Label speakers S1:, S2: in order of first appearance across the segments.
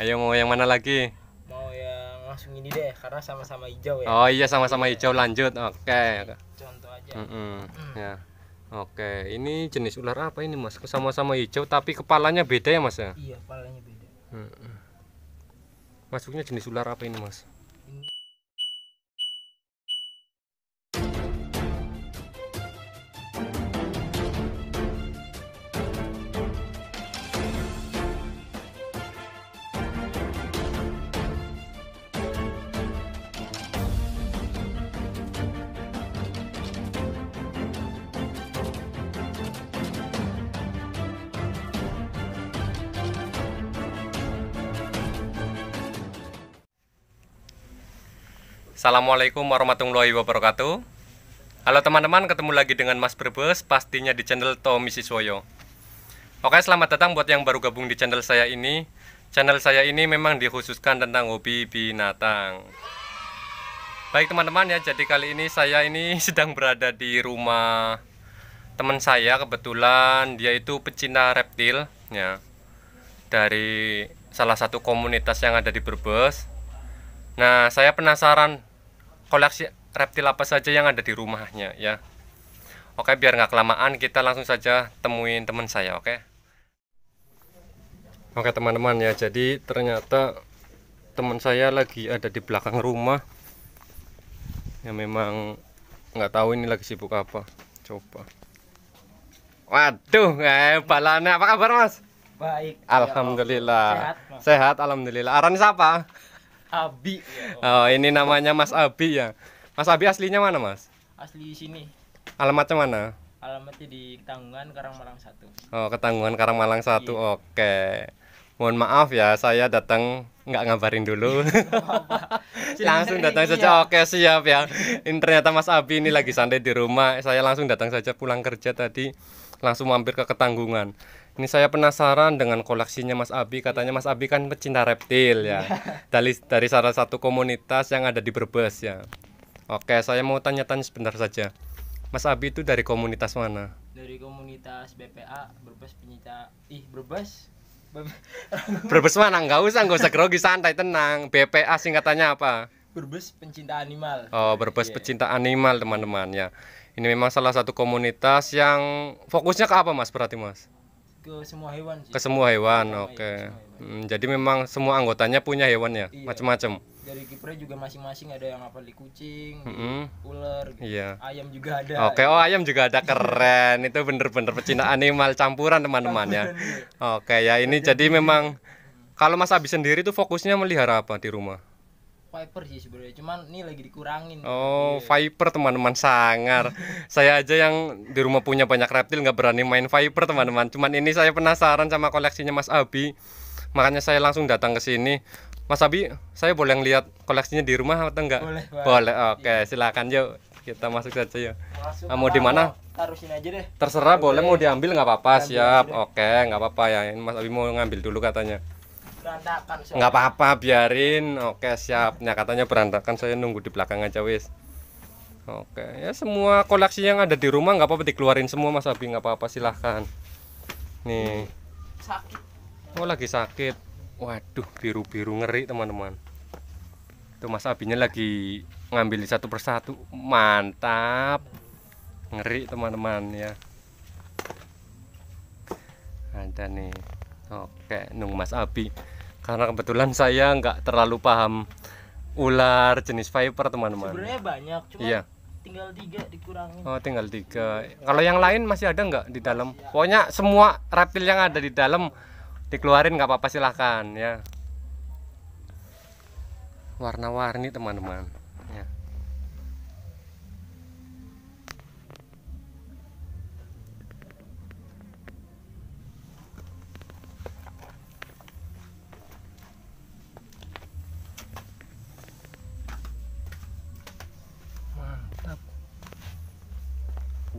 S1: ayo mau yang mana lagi
S2: mau yang langsung ini deh karena sama-sama hijau ya oh iya sama-sama
S1: hijau lanjut oke okay. contoh aja mm -mm. Mm. ya Oke, ini jenis ular apa ini mas? Sama-sama hijau tapi kepalanya beda ya mas ya? Iya, kepalanya beda. Masuknya jenis ular apa ini mas? Assalamualaikum warahmatullahi wabarakatuh Halo teman-teman, ketemu lagi dengan Mas Brebes Pastinya di channel Tommy Siswoyo Oke, selamat datang buat yang baru gabung di channel saya ini Channel saya ini memang dikhususkan tentang hobi binatang Baik teman-teman ya, jadi kali ini saya ini sedang berada di rumah teman saya Kebetulan dia itu pecinta reptil ya Dari salah satu komunitas yang ada di Brebes. Nah, saya penasaran koleksi reptil apa saja yang ada di rumahnya ya oke biar nggak kelamaan kita langsung saja temuin teman saya oke oke teman-teman ya jadi ternyata teman saya lagi ada di belakang rumah yang memang nggak tahu ini lagi sibuk apa coba waduh eh balana apa kabar mas baik alhamdulillah sehat, sehat alhamdulillah aran siapa Abi. Ya oh, ini namanya Mas Abi ya. Mas Abi aslinya mana, Mas?
S2: Asli sini.
S1: Alamatnya mana?
S2: Alamatnya di Ketanggungan Karangmalang
S1: 1. Oh, Ketanggungan Karangmalang 1. Iya. Oke. Mohon maaf ya, saya datang nggak ngabarin dulu. Iya, langsung datang iya. saja. Iya. Oke, siap ya. Ini ternyata Mas Abi ini lagi santai di rumah. Saya langsung datang saja pulang kerja tadi langsung mampir ke Ketanggungan. Ini saya penasaran dengan koleksinya Mas Abi. Katanya Mas Abi kan pecinta reptil ya. Iya. Dari dari salah satu komunitas yang ada di Brebes ya. Oke, saya mau tanya-tanya sebentar saja. Mas Abi itu dari komunitas mana? Dari
S2: komunitas BPA Brebes pecinta, ih
S1: Brebes Brebes mana? Enggak usah, enggak usah grogi, santai, tenang. BPA singkatannya apa? Brebes
S2: pecinta animal.
S1: Oh, Brebes yeah. pencinta animal teman-teman ya. Ini memang salah satu komunitas yang fokusnya ke apa Mas berarti Mas?
S2: ke semua hewan
S1: sih. Ke semua hewan, iya, oke. Okay. hmm, jadi memang semua anggotanya punya hewan ya, iya. macam-macam.
S2: Dari kipre juga masing-masing ada yang apa di kucing,
S1: mm -hmm. ular, gitu. iya. ayam juga ada. Oke, okay. oh ayam juga ada keren. Itu bener-bener pecinta animal campuran teman-teman ya. Iya. Oke okay, ya, ini jadi memang kalau Mas Abi sendiri tuh fokusnya melihara apa di rumah?
S2: Viper sih sebenarnya, cuman ini lagi dikurangin.
S1: Oh, iya. Viper teman-teman sangar. saya aja yang di rumah punya banyak reptil nggak berani main Viper teman-teman. Cuman ini saya penasaran sama koleksinya Mas Abi, makanya saya langsung datang ke sini. Mas Abi, saya boleh lihat koleksinya di rumah atau enggak? Boleh. Pak. Boleh. Oke, iya. silakan yuk kita masuk saja ya.
S2: Masuk ah, mau di mana? Taruh sini aja deh. Terserah boleh, boleh mau
S1: diambil nggak apa-apa siap. Oke, nggak apa-apa ya. Mas Abi mau ngambil dulu katanya nggak apa-apa biarin oke siap ya, katanya berantakan saya nunggu di belakang aja wis oke ya semua koleksi yang ada di rumah nggak apa-apa dikeluarin semua mas Abi nggak apa-apa silahkan nih oh lagi sakit waduh biru-biru ngeri teman-teman itu mas Abinya lagi ngambil satu persatu mantap ngeri teman-teman ya ada nih Oke, nung Mas Abi karena kebetulan saya nggak terlalu paham ular jenis viper teman-teman sebenarnya banyak cuma iya.
S2: tinggal tiga dikurangin
S1: oh tinggal tiga kalau yang lain masih ada nggak di dalam masih pokoknya ada. semua reptil yang ada di dalam dikeluarin nggak apa-apa silahkan ya warna-warni teman-teman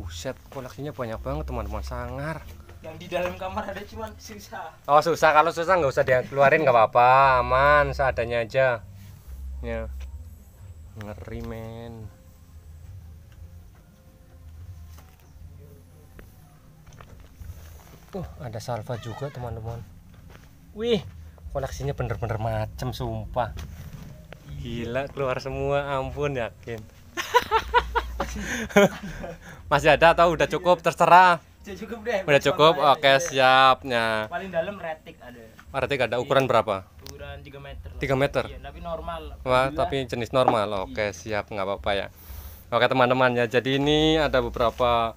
S1: Buset, koleksinya banyak banget teman-teman sangar.
S2: Yang di dalam kamar ada cuman susah
S1: Oh, susah kalau susah nggak usah dikeluarin nggak apa-apa, aman seadanya aja. Ya. Ngeri men. Tuh, ada salva juga teman-teman. Wih, koleksinya bener-bener macem sumpah. Gila keluar semua, ampun yakin. masih ada atau udah cukup iya. terserah udah cukup deh udah cukup oke okay, siapnya
S2: paling dalam retik ada
S1: retik ada iya. ukuran iya. berapa ukuran 3 meter 3 meter iya, tapi normal wah tapi jenis normal oke okay, iya. siap nggak apa-apa ya oke teman-teman ya jadi ini ada beberapa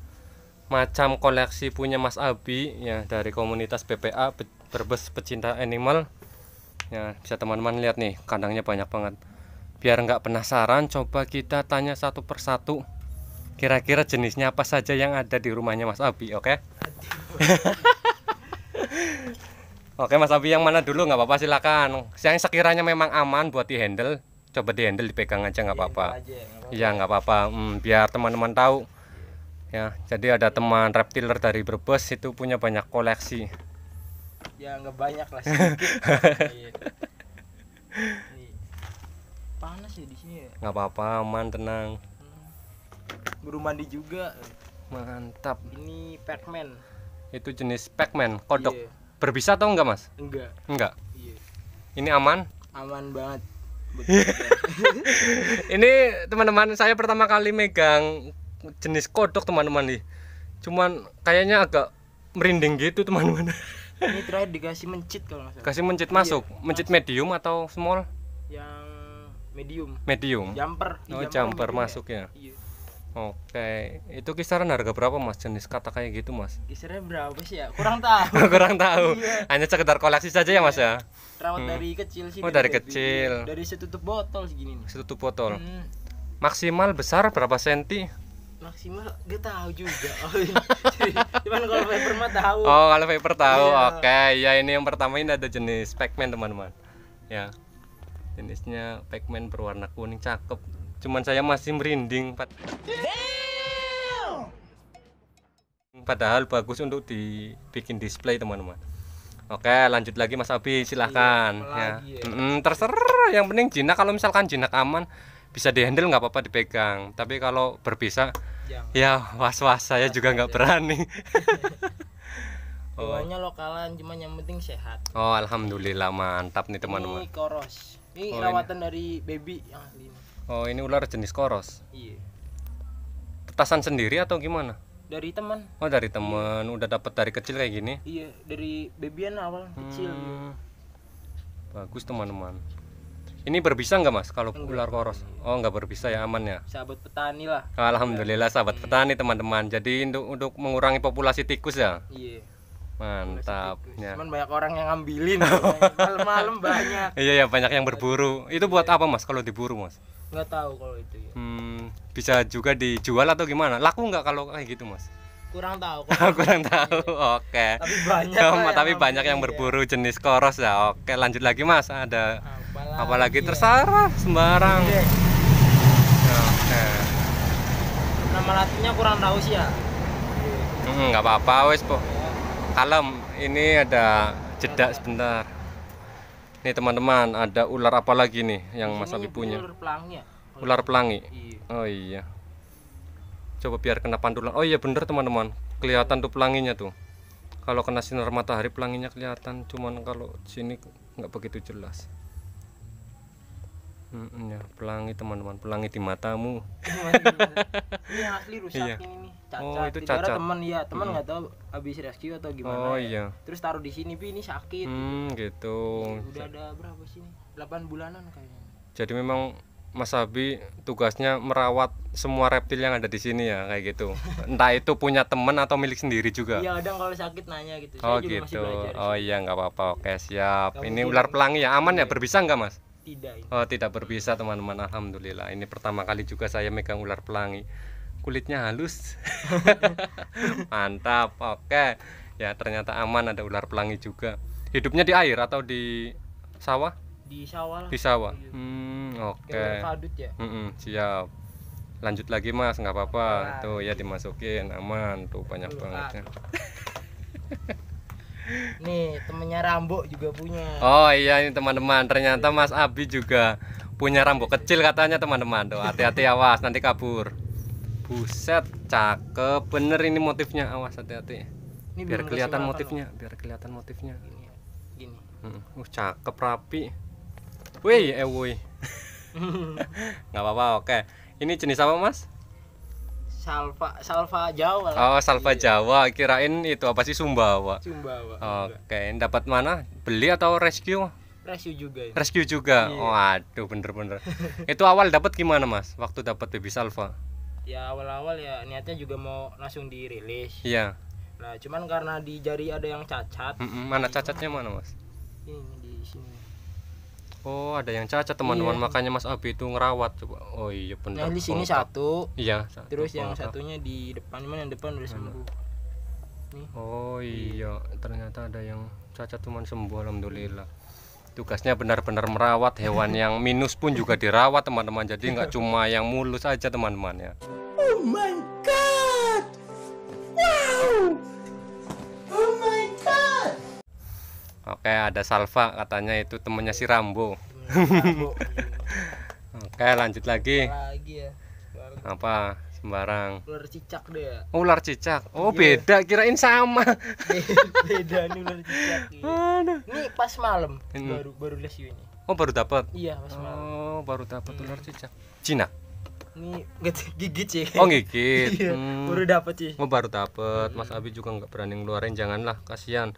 S1: macam koleksi punya Mas Abi ya dari komunitas BPA Berbes Pecinta Animal ya bisa teman-teman lihat nih kandangnya banyak banget biar nggak penasaran coba kita tanya satu persatu Kira-kira jenisnya apa saja yang ada di rumahnya Mas Abi, oke? Okay? oke, Mas Abi yang mana dulu nggak apa-apa silakan. Yang sekiranya memang aman buat di handle, coba di handle dipegang iya, aja nggak apa-apa. Iya, nggak apa-apa. Hmm, biar teman-teman tahu. Ya, jadi ada teman reptiler dari Brebes itu punya banyak koleksi.
S2: Ya, nggak banyak lah iya. panas ya di sini ya?
S1: nggak apa-apa aman tenang
S2: guru mandi juga mantap ini Pacman
S1: itu jenis Pacman kodok yeah. berbisa atau enggak mas enggak enggak yeah. ini aman
S2: aman banget
S1: ini teman-teman saya pertama kali megang jenis kodok teman-teman nih cuman kayaknya agak merinding gitu teman-teman
S2: ini terakhir dikasih mencit kalau masuk.
S1: kasih mencit iya, masuk iya, mencit masuk. medium atau small
S2: yang medium medium jumper oh jumper, jumper ya. masuk ya, ya. Iya.
S1: Oke, itu kisaran harga berapa mas jenis kata kayak gitu mas?
S2: Kisaran berapa sih ya? Kurang tahu. Kurang tahu. Iya.
S1: Hanya sekedar koleksi saja ya mas ya. Terawat hmm. dari kecil sih. Oh dari, dari kecil. Dari,
S2: dari setutup botol segini
S1: nih. Setutup botol. Hmm. Maksimal besar berapa senti?
S2: Maksimal gak tahu juga. Oh, iya. cuman kalau paper mah tahu. Oh
S1: kalau paper tahu, iya. oke. Ya ini yang pertama ini ada jenis Pacman teman-teman. Ya jenisnya Pacman berwarna kuning cakep Cuman saya masih merinding. Padahal bagus untuk dibikin display teman-teman. Oke, lanjut lagi Mas Abi, silahkan. Iya, ya. ya. Mm -mm, terserah, yang penting jinak kalau misalkan jinak aman bisa dihandle nggak apa-apa dipegang. Tapi kalau berpisah ya was-was saya juga nggak berani. oh.
S2: lokalan, cuman yang penting sehat.
S1: Oh, alhamdulillah mantap nih teman-teman. Ini
S2: koros, ini oh, rawatan ini. dari baby yang asli
S1: oh ini ular jenis koros iya petasan sendiri atau gimana dari teman oh dari teman iya. udah dapat dari kecil kayak gini
S2: iya dari bebian awal hmm. kecil
S1: bagus teman-teman ini berbisa nggak mas kalau enggak. ular koros oh nggak berbisa ya aman ya
S2: sahabat petani lah
S1: alhamdulillah iya. sahabat hmm. petani teman-teman jadi untuk untuk mengurangi populasi tikus ya iya mantap ya.
S2: cuman banyak orang yang ngambilin malam-malam banyak
S1: iya ya banyak yang berburu itu buat iya. apa mas kalau diburu mas
S2: nggak tahu kalau itu
S1: ya hmm, bisa juga dijual atau gimana laku nggak kalau kayak gitu mas
S2: kurang tahu
S1: kurang tahu oke okay. tapi banyak tapi banyak yang iya. berburu ya. jenis koros ya oke lanjut lagi mas ada apalagi, apalagi ya. terserah sembarang oke okay.
S2: nama latinnya kurang tahu sih ya
S1: hmm, nggak hmm, apa-apa wes po iya. kalem ini ada jeda sebentar nih teman-teman ada ular apa lagi nih yang mas Abi punya ular pelangi ya ular pelangi iya. oh iya coba biar kena pantulan oh iya bener teman-teman kelihatan tuh pelanginya tuh kalau kena sinar matahari pelanginya kelihatan cuman kalau sini nggak begitu jelas Mm ya, pelangi teman-teman, pelangi di matamu. ini iya, asli rusak iya. ini nih. Cacat. Oh, itu cacat. teman
S2: ya, teman nggak mm. tahu habis rescue atau gimana. Oh ya. iya. Terus taruh di sini, Pi, ini sakit. Hmm,
S1: gitu. gitu. udah
S2: ada berapa sini? 8 bulanan kayaknya.
S1: Jadi memang Mas Abi tugasnya merawat semua reptil yang ada di sini ya kayak gitu. Entah itu punya teman atau milik sendiri juga. Iya,
S2: kadang kalau sakit nanya gitu. Saya oh juga gitu. Masih belajar, oh
S1: iya nggak apa-apa. Oke siap. Kamu ini ular pelangi ya aman ya iya. berbisa nggak mas? Tidak. Ini. Iya. Oh tidak berbisa teman-teman. Alhamdulillah. Ini pertama kali juga saya megang ular pelangi. Kulitnya halus. Mantap. Oke. Ya ternyata aman ada ular pelangi juga. Hidupnya di air atau di sawah?
S2: di Syawal. Di sawah
S1: Gitu. Hmm, oke. Okay. ya. Mm -mm, siap. Lanjut lagi Mas, nggak apa-apa. Nah, tuh ya dimasukin, aman. Tuh banyak bangetnya. banget. Ya.
S2: Nih, temennya Rambo juga punya.
S1: Oh iya ini teman-teman. Ternyata Mas Abi juga punya Rambo kecil katanya teman-teman. Tuh hati-hati awas nanti kabur. Buset, cakep bener ini motifnya. Awas hati-hati. Biar kelihatan motifnya, loh. biar kelihatan motifnya. Gini. Ya, gini. Hmm. Uh, cakep rapi. Wih, eh wih. Nggak apa-apa, oke. Ini jenis apa, Mas?
S2: Salva Salva Jawa. Oh,
S1: Salva iya. Jawa. Kirain itu apa sih Sumbawa?
S2: Sumbawa.
S1: Oke, dapat mana? Beli atau rescue?
S2: Rescue juga. Ya. Rescue juga. Iya.
S1: Waduh, bener-bener. itu awal dapat gimana, Mas? Waktu dapat baby Salva?
S2: Ya awal-awal ya niatnya juga mau langsung dirilis. Iya. Nah, cuman karena di jari ada yang cacat. Mm
S1: -mm, mana cacatnya mana, Mas? Ini Oh, ada yang cacat teman-teman. Iya. Makanya Mas Abi itu ngerawat coba. Oh iya benar. Nah, di sini satu. Iya, satu. Terus Pengkap. yang
S2: satunya di depan, cuman yang depan udah hmm. sembuh.
S1: Oh iya, ternyata ada yang cacat teman sembuh alhamdulillah. Tugasnya benar-benar merawat hewan yang minus pun juga dirawat teman-teman. Jadi nggak cuma yang mulus aja teman-teman ya. Oh my Oke, ada Salva katanya itu temennya si Rambo. Oke, lanjut lagi. lagi ya. Apa? Sembarang. Ular
S2: cicak deh ya.
S1: Ular cicak. Oh, yeah. beda, kirain sama. beda nih ular cicak.
S2: Ini pas malam
S1: hmm. baru baru les ini. Oh, baru dapat. Iya, pas malam. Oh, baru dapat hmm. ular cicak. Cina. Ini gigit sih. Oh, gigit. iya, hmm. baru dapat sih. Oh, baru dapat. Mas hmm. Abi juga nggak berani ngeluarin, janganlah, kasihan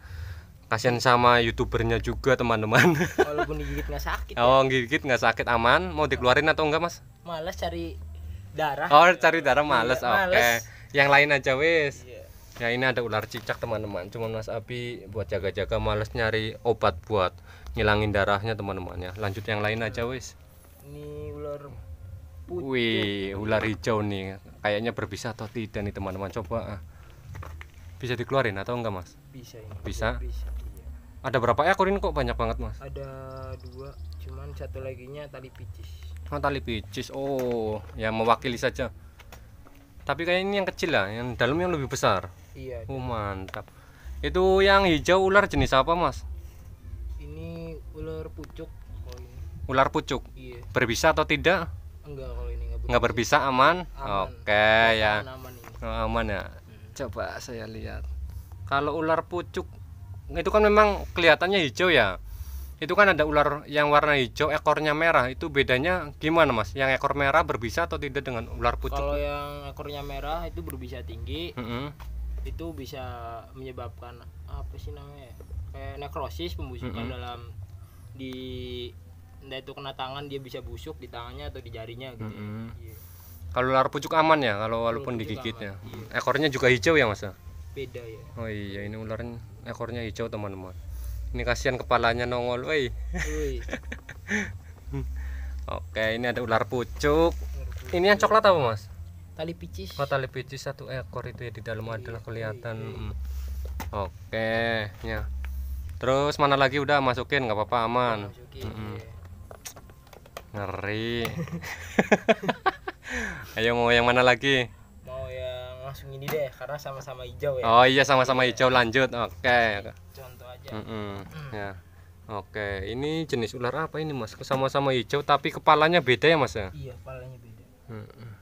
S1: kasihan sama youtubernya juga teman-teman
S2: walaupun digigit nggak sakit
S1: ya. oh ya? gigit nggak sakit aman mau dikeluarin atau enggak mas
S2: males cari darah oh cari darah iya, males oke okay.
S1: yang lain aja wis yeah. Ya ini ada ular cicak teman-teman. Cuman Mas api buat jaga-jaga males nyari obat buat ngilangin darahnya teman-teman ya. Lanjut yang lain aja wis.
S2: Ini ular
S1: putih. Wih, ular hijau nih. Kayaknya berbisa atau tidak nih teman-teman. Coba ah. bisa dikeluarin atau enggak, Mas? Bisa ini. Bisa. bisa. Ada berapa ekor eh, ini kok banyak banget mas?
S2: Ada dua, cuman satu lagi nya tali picis.
S1: Oh tali picis, oh ya mewakili saja. Tapi kayak ini yang kecil lah, yang dalam yang lebih besar. Iya. Oh mantap. Itu yang hijau ular jenis apa mas?
S2: Ini ular
S1: pucuk. ini. Ular pucuk. Iya. Berbisa atau tidak? Enggak kalau ini enggak berbisa. Enggak berbisa aman. aman. Oke okay, ya. Aman, aman oh, ya. Hmm. Coba saya lihat. Kalau ular pucuk itu kan memang kelihatannya hijau ya itu kan ada ular yang warna hijau ekornya merah itu bedanya gimana mas yang ekor merah berbisa atau tidak dengan ular pucuk kalau
S2: yang ekornya merah itu berbisa tinggi mm -hmm. itu bisa menyebabkan apa sih namanya kayak nekrosis pembusukan mm -hmm. dalam di entah itu kena tangan dia bisa busuk di tangannya atau di jarinya gitu mm
S1: -hmm. ya. kalau ular pucuk aman ya kalau walaupun digigitnya ya iya. ekornya juga hijau ya mas ya? beda ya oh iya ini ularnya ekornya hijau teman-teman ini kasihan kepalanya nongol woi oke ini ada ular pucuk ini yang coklat apa mas tali picis oh tali picis satu ekor itu ya di dalam iya, adalah iya, kelihatan iya. Mm. oke ya terus mana lagi udah masukin nggak apa-apa aman masukin, hmm. ngeri ayo mau yang mana lagi
S2: langsung ini deh karena sama-sama hijau ya oh iya sama-sama
S1: hijau lanjut oke okay. contoh aja mm -hmm. Mm. ya Oke, ini jenis ular apa ini mas? Sama-sama hijau tapi kepalanya beda ya mas ya? Iya, kepalanya beda. Hmm.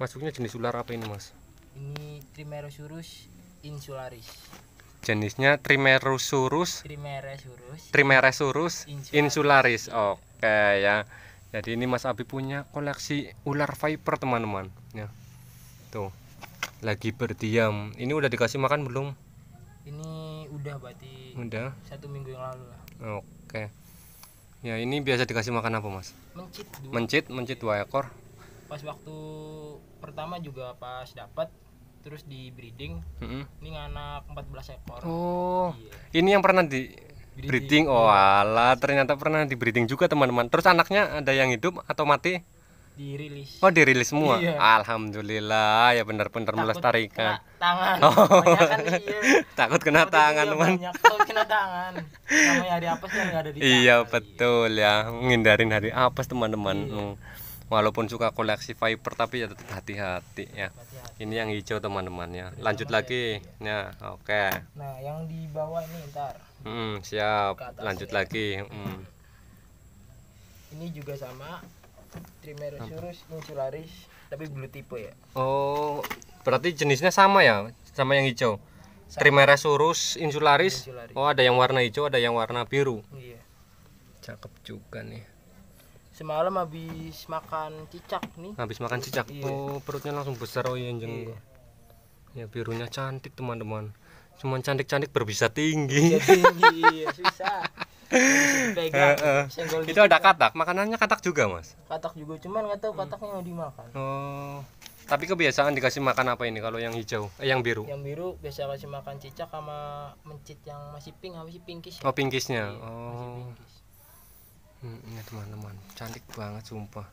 S1: Masuknya jenis ular apa ini mas?
S2: Ini Trimerosurus insularis.
S1: Jenisnya Trimerosurus. Trimerosurus. Trimerosurus insularis. insularis. Oke ya. Jadi ini Mas Abi punya koleksi ular viper teman-teman. Ya tuh gitu. lagi berdiam ini udah dikasih makan belum
S2: ini udah berarti udah satu minggu yang lalu lah
S1: oke ya ini biasa dikasih makan apa mas mencit dua. mencit mencit dua ekor
S2: pas waktu pertama juga pas dapat terus di breeding mm -hmm. ini nganak 14 ekor
S1: oh yeah. ini yang pernah di breeding, breeding. oh ala ternyata pernah di breeding juga teman-teman terus anaknya ada yang hidup atau mati
S2: dirilis.
S1: Oh, dirilis semua. Iya. Alhamdulillah ya benar-benar melestarikan. Kena tangan. Oh. Kan, iya. Takut kena Takut tangan, teman.
S2: Banyak kena tangan. Namanya hari apes yang ada
S1: di iya, tangan. Iya, betul iya. ya. Menghindarin hari apes, teman-teman. Iya. Hmm. Walaupun suka koleksi Viper tapi ya tetap hati-hati ya. Hati -hati. Ini yang hijau, teman-teman ya. Lanjut Sama lagi. Ya, ya oke.
S2: Nah, yang di bawah ini ntar.
S1: Hmm, siap. Lanjut ya. lagi. Hmm.
S2: Ini juga sama Trimerosaurus insularis tapi blue tipe ya.
S1: Oh, berarti jenisnya sama ya sama yang hijau. Sama. Trimerosaurus insularis. insularis. Oh, ada yang warna hijau, ada yang warna biru. Iya. Cakep juga nih.
S2: Semalam habis makan cicak nih. Habis makan cicak. Iya. Oh,
S1: perutnya langsung besar oh iya anjing. Iya. Ya birunya cantik, teman-teman. Cuman cantik-cantik berbisa tinggi. Bisa tinggi,
S2: iya, susah. Dipegang, uh, eh, eh. itu ada
S1: katak, makanannya katak juga mas?
S2: Katak juga, cuman nggak tahu kataknya mau dimakan.
S1: Oh, tapi kebiasaan dikasih makan apa ini kalau yang hijau, eh, yang biru?
S2: Yang biru biasa kasih makan cicak sama mencit yang masih pink, masih pinkish. Ya? Oh iya,
S1: oh. Pinkis. Hmm, ini teman-teman, cantik banget sumpah.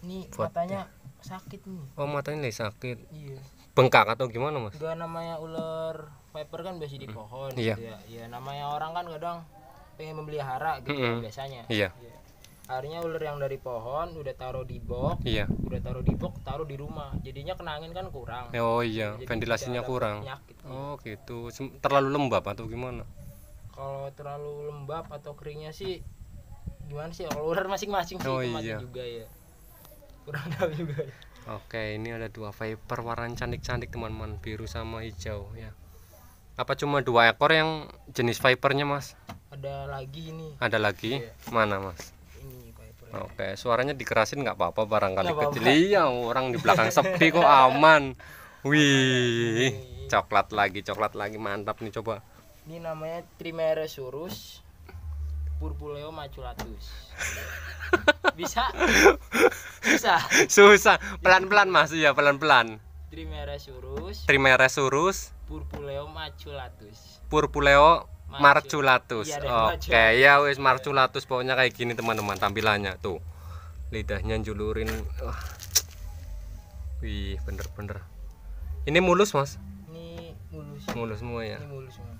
S2: Ini Buat matanya ya. sakit nih.
S1: Oh matanya nih sakit. Iya. Bengkak atau gimana mas?
S2: Gak namanya ular viper kan biasa di hmm. pohon. Hmm. Iya. Gitu ya. ya namanya orang kan kadang pengen memelihara gitu mm -hmm. biasanya iya yeah. akhirnya ular yang dari pohon udah taruh di box iya yeah. udah taruh di box taruh di rumah jadinya kena angin kan kurang oh iya Jadi ventilasinya kurang penyakit,
S1: gitu. oh gitu terlalu lembab atau gimana
S2: kalau terlalu lembab atau keringnya sih gimana sih kalau ular masing-masing sih oh, iya. juga ya kurang
S1: tahu juga ya. Oke, ini ada dua viper warna cantik-cantik teman-teman, biru sama hijau ya apa cuma dua ekor yang jenis vipernya mas
S2: ada lagi ini
S1: ada lagi iya. mana mas ini oke suaranya dikerasin nggak apa-apa barangkali gak kecil apa -apa. iya orang di belakang sepi kok aman wih coklat lagi coklat lagi mantap nih coba
S2: ini namanya trimeresurus Purpuleo maculatus
S1: bisa bisa susah pelan-pelan mas iya pelan-pelan
S2: trimeresurus trimeresurus Purpuleo maculatus.
S1: Purpuleo marculatus. Iya Oke, okay. ya wis marculatus pokoknya kayak gini teman-teman tampilannya tuh. Lidahnya julurin. Wah. Wih, bener-bener. Ini mulus, Mas? Ini mulus. Mulus semua ya. Ini
S2: mulus semua.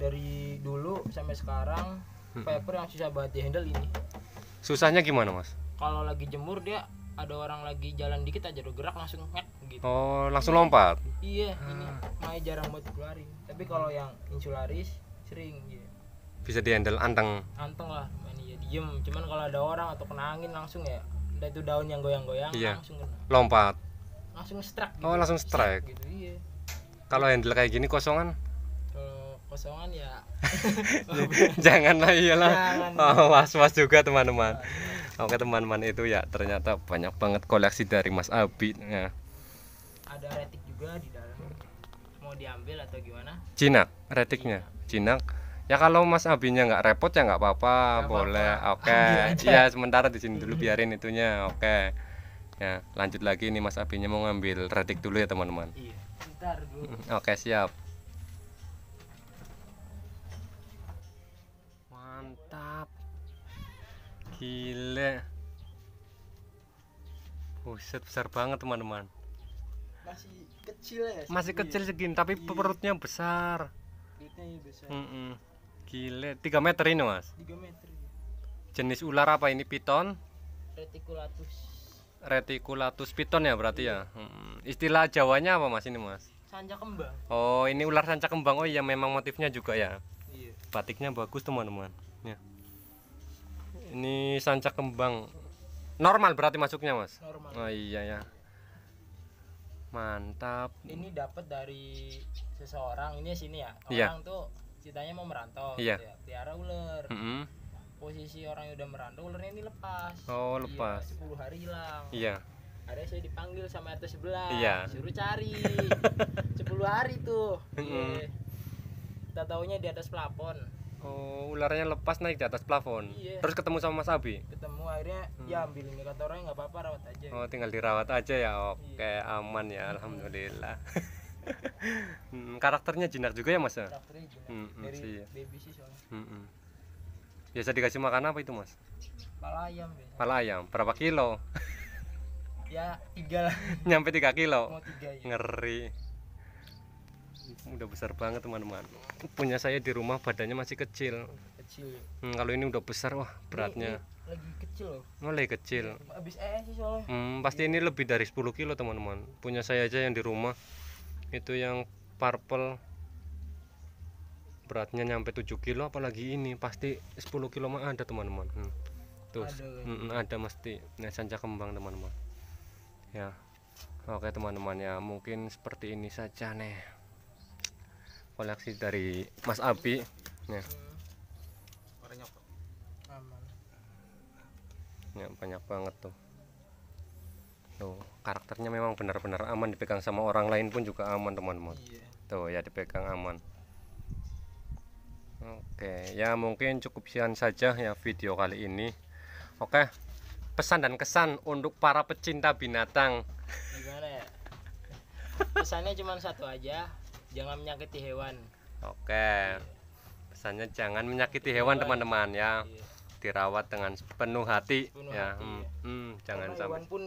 S2: Dari dulu sampai sekarang hmm. paper yang susah banget di handle ini.
S1: Susahnya gimana, Mas?
S2: Kalau lagi jemur dia ada orang lagi jalan dikit aja udah gerak langsung gitu oh langsung lompat iya ah. ini Maya jarang buat keluarin tapi kalau yang insularis sering gitu
S1: bisa diandel anteng
S2: anteng lah main ya diem cuman kalau ada orang atau kena angin langsung ya udah itu daun yang goyang-goyang iya. langsung kena. lompat langsung strike gitu. oh langsung strike, gitu iya
S1: kalau handle kayak gini kosongan kosongan ya janganlah iyalah Jangan. oh, was was juga teman-teman oke teman-teman itu ya ternyata banyak banget koleksi dari Mas Abi ya
S2: ada retik juga di dalam mau diambil atau gimana
S1: jinak retiknya jinak, Ya kalau Mas Abinya nggak repot ya nggak apa-apa, boleh. Oke. Okay. Iya, sementara di sini dulu biarin itunya. Oke. Okay. Ya, lanjut lagi nih Mas Abinya mau ngambil retik dulu ya, teman-teman. Iya. Oke, okay, siap. Mantap. Gile. Buset besar banget, teman-teman masih kecil ya masih kecil segini tapi iya. perutnya besar perutnya iya besar mm -mm. gile tiga meter ini mas tiga meter iya. jenis ular apa ini piton
S2: reticulatus
S1: reticulatus piton ya berarti ya? iya. ya mm -mm. istilah jawanya apa mas ini mas sanca kembang oh ini ular sanca kembang oh iya memang motifnya juga ya iya. batiknya bagus teman-teman ya ini sanca kembang normal berarti masuknya mas normal oh iya ya mantap ini
S2: dapat dari seseorang ini sini ya iya. orang yeah. tuh ceritanya mau merantau gitu yeah. ya tiara ular mm -hmm. posisi orang yang udah merantau ularnya ini lepas oh iya, lepas sepuluh hari hilang iya yeah. Akhirnya saya dipanggil sama RT sebelah, yeah. suruh cari sepuluh hari tuh. Mm -hmm. Kita taunya di atas plafon
S1: oh ularnya lepas naik di atas plafon iya. terus ketemu sama Mas Abi
S2: ketemu akhirnya hmm. ya ambil ini kata orangnya nggak apa-apa
S1: rawat aja oh tinggal dirawat aja ya iya. oke iya. aman ya alhamdulillah hmm, karakternya jinak juga ya Mas ya karakternya jinak hmm, hmm, dari sih.
S2: baby sih soalnya
S1: hmm, hmm. biasa dikasih makan apa itu Mas pala ayam biasanya. pala ayam berapa kilo
S2: ya tiga
S1: lah nyampe tiga kilo Mau tiga, ya. ngeri udah besar banget teman-teman punya saya di rumah badannya masih kecil kecil ya? hmm, kalau ini udah besar wah beratnya
S2: lagi kecil loh
S1: oh, lagi kecil
S2: abis es sih soalnya hmm,
S1: pasti ini lebih dari 10 kilo teman-teman punya saya aja yang di rumah itu yang purple beratnya nyampe 7 kilo apalagi ini pasti 10 kilo mah ada teman-teman hmm. tuh ada, ya? hmm, hmm, ada mesti nah sanca kembang teman-teman ya oke teman-teman ya mungkin seperti ini saja nih koleksi dari Mas Abi ya. ya banyak banget tuh tuh karakternya memang benar-benar aman dipegang sama orang lain pun juga aman teman-teman iya. tuh ya dipegang aman Oke, ya mungkin cukup sekian saja ya video kali ini. Oke, pesan dan kesan untuk para pecinta binatang.
S2: ya? Pesannya cuma satu aja, jangan menyakiti hewan
S1: oke okay. pesannya jangan menyakiti hewan teman-teman ya iya. dirawat dengan penuh hati sepenuh ya hati, hmm, iya. Hmm, jangan sampai hewan
S2: pun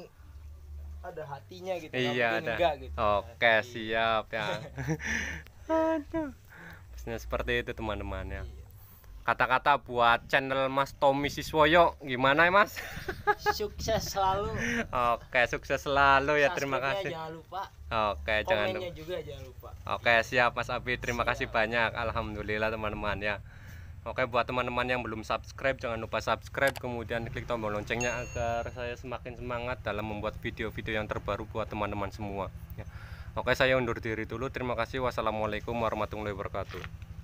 S2: ada hatinya gitu iya ada gitu.
S1: oke okay, siap ya
S2: aduh
S1: pesannya seperti itu teman-teman ya iya kata-kata buat channel Mas Tommy Siswoyo gimana ya Mas?
S2: sukses selalu.
S1: Oke, sukses selalu ya terima kasih. Jangan lupa. Oke, jangan lupa.
S2: juga jangan lupa.
S1: Oke, siap Mas Abi, terima siap. kasih banyak. Alhamdulillah teman-teman ya. Oke, buat teman-teman yang belum subscribe jangan lupa subscribe kemudian klik tombol loncengnya agar saya semakin semangat dalam membuat video-video yang terbaru buat teman-teman semua ya. Oke, saya undur diri dulu. Terima kasih. Wassalamualaikum warahmatullahi wabarakatuh.